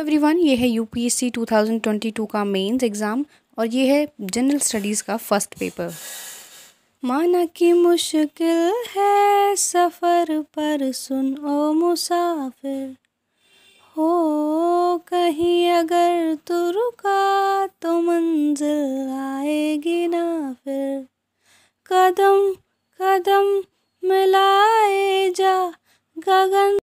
everyone ये है UPSC 2022 का मेंस एग्ज़ाम और ये है जनरल स्टडीज़ का फर्स्ट पेपर माना कि मुश्किल है सफ़र पर सुन ओ मुसाफिर हो कहीं अगर तू रुका तो मंजिल आएगी ना फिर कदम कदम मिलाए जा गगन